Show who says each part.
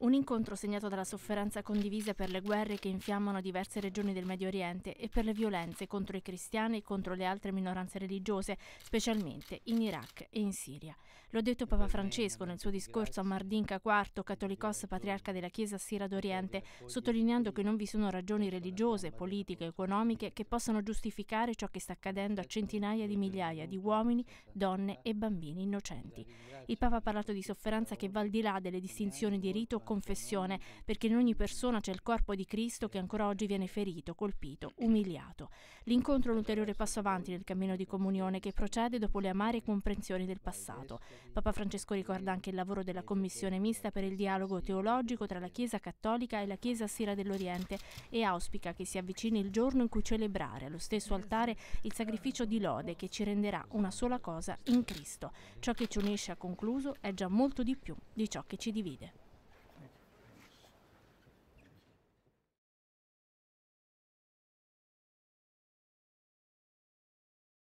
Speaker 1: Un incontro segnato dalla sofferenza condivisa per le guerre che infiammano diverse regioni del Medio Oriente e per le violenze contro i cristiani e contro le altre minoranze religiose, specialmente in Iraq e in Siria. Lo ha detto Papa Francesco nel suo discorso a Mardinka IV, catolicos patriarca della Chiesa Sira d'Oriente, sottolineando che non vi sono ragioni religiose, politiche, economiche che possano giustificare ciò che sta accadendo a centinaia di migliaia di uomini, donne e bambini innocenti. Il Papa ha parlato di sofferenza che va al di là delle distinzioni di rito confessione, perché in ogni persona c'è il corpo di Cristo che ancora oggi viene ferito, colpito, umiliato. L'incontro è un ulteriore passo avanti nel cammino di comunione che procede dopo le amare comprensioni del passato. Papa Francesco ricorda anche il lavoro della Commissione mista per il dialogo teologico tra la Chiesa cattolica e la Chiesa Sira dell'Oriente e auspica che si avvicini il giorno in cui celebrare allo stesso altare il sacrificio di lode che ci renderà una sola cosa in Cristo. Ciò che ci unisce, ha concluso, è già molto di più di ciò che ci divide.